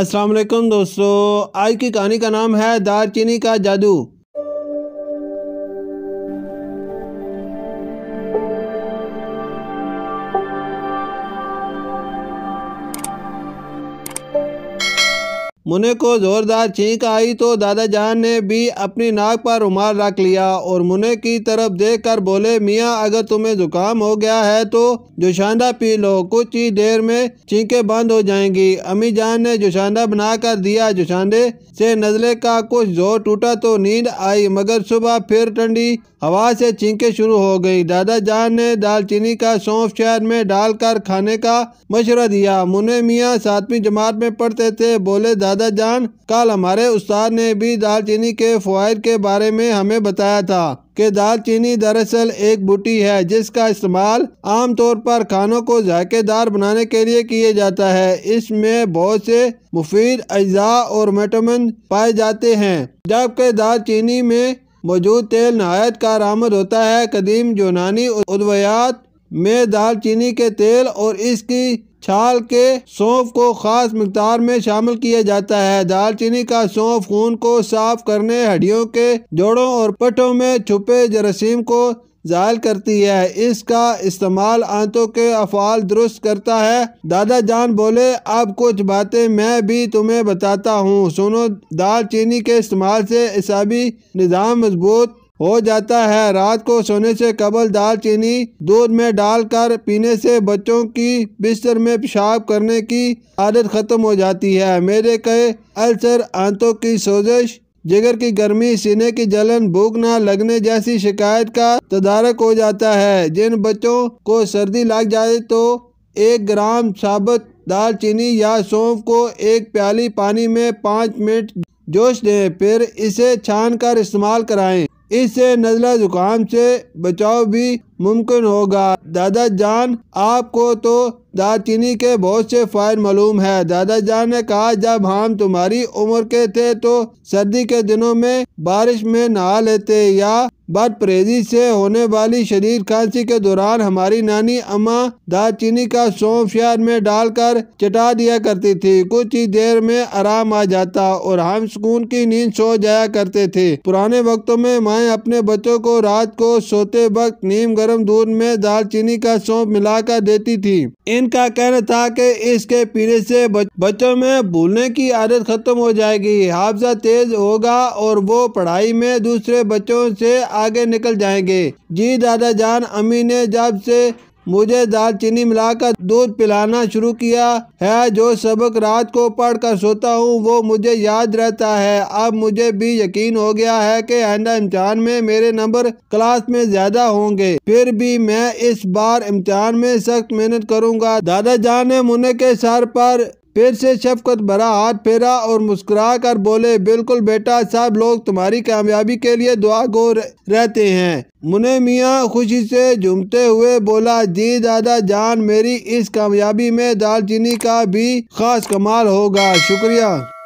अस्सलाम वालेकुम दोस्तों आज की कहानी का नाम है दारचीनी का जादू मुने को ज़ोरदार छींक आई तो दादा जान ने भी अपनी नाक पर रुमाल रख लिया और मुने की तरफ देख कर बोले मियाँ अगर तुम्हें ज़ुकाम हो गया है तो जोशांदा पी लो कुछ ही देर में छींकें बंद हो जाएंगी अम्मी जान ने जोशांदा बना कर दिया जोशांदे से नज़ले का कुछ जोर टूटा तो नींद आई मगर सुबह फिर ठंडी हवा से छींकें शुरू हो गई दादा जान ने दालचीनी का सौंफ शहर में डालकर खाने का मशवरा दिया मुने मियाँ सातवीं जमात में पढ़ते थे बोले दादा जान कल हमारे उस्ताद ने भी दालचीनी के फ़वाद के बारे में हमें बताया था कि दालचीनी दरअसल एक बूटी है जिसका इस्तेमाल आमतौर पर खानों को जायकेदार बनाने के लिए किया जाता है इसमें बहुत से मुफीद अज्जा और मेटमन पाए जाते हैं जबकि दालचीनी में मौजूद तेल नहायत का आमद होता है कदीम यूनानी उद्वयात में दालचीनी के तेल और इसकी छाल के सौंफ को खास मकदार में शामिल किया जाता है दालचीनी का सौंफ खून को साफ करने हड्डियों के जोड़ों और पटों में छुपे जरासीम को जायल करती है इसका इस्तेमाल आंतों के अफाल दुरुस्त करता है दादा जान बोले अब कुछ बातें मैं भी तुम्हें बताता हूँ सुनो दालचीनी के इस्तेमाल से इसाबी निज़ाम मजबूत हो जाता है रात को सोने से कबल दालचीनी दूध में डालकर पीने से बच्चों की बिस्तर में पेशाब करने की आदत ख़त्म हो जाती है मेरे कहे अल्सर आंतों की सोजिश जिगर की गर्मी सीने की जलन भूख न लगने जैसी शिकायत का तदारक हो जाता है जिन बच्चों को सर्दी लग जाए तो एक ग्राम साबुत दालचीनी या सौंफ को एक प्याली पानी में पाँच मिनट जोश दें फिर इसे छान कर इस्तेमाल कराएं इससे नज़ला ज़ुकाम से बचाव भी मुमकिन होगा दादा जान आपको तो दालचीनी के बहुत से फ़ायद मालूम है दादा जान ने कहा जब हम तुम्हारी उम्र के थे तो सर्दी के दिनों में बारिश में नहा लेते या परेजी से होने वाली शरीर खांसी के दौरान हमारी नानी अम्मा दालचीनी का सौंफ यार में डालकर चटा दिया करती थी कुछ ही देर में आराम आ जाता और हम सुकून की नींद सो जाया करते थे पुराने वक्तों में माए अपने बच्चों को रात को सोते वक्त नीम गर्म गर्म दूध में दालचीनी का सौंप मिलाकर देती थी इनका कहना था कि इसके पीने से बच्चों में भूलने की आदत खत्म हो जाएगी हाफजा तेज होगा और वो पढ़ाई में दूसरे बच्चों से आगे निकल जाएंगे जी दादा जान अम्मी ने जब से मुझे दालचीनी मिलाकर दूध पिलाना शुरू किया है जो सबक रात को पढ़ कर सोता हूँ वो मुझे याद रहता है अब मुझे भी यकीन हो गया है कि आइंदा इम्तहान में मेरे नंबर क्लास में ज़्यादा होंगे फिर भी मैं इस बार इम्तहान में सख्त मेहनत करूँगा दादा जान ने मुने के सर पर फिर से शफकत भरा हाथ फेरा और मुस्कुरा कर बोले बिल्कुल बेटा सब लोग तुम्हारी कामयाबी के लिए दुआ गो रहते हैं मुने मियाँ खुशी से झूमते हुए बोला जी दादा जान मेरी इस कामयाबी में दालचीनी का भी खास कमाल होगा शुक्रिया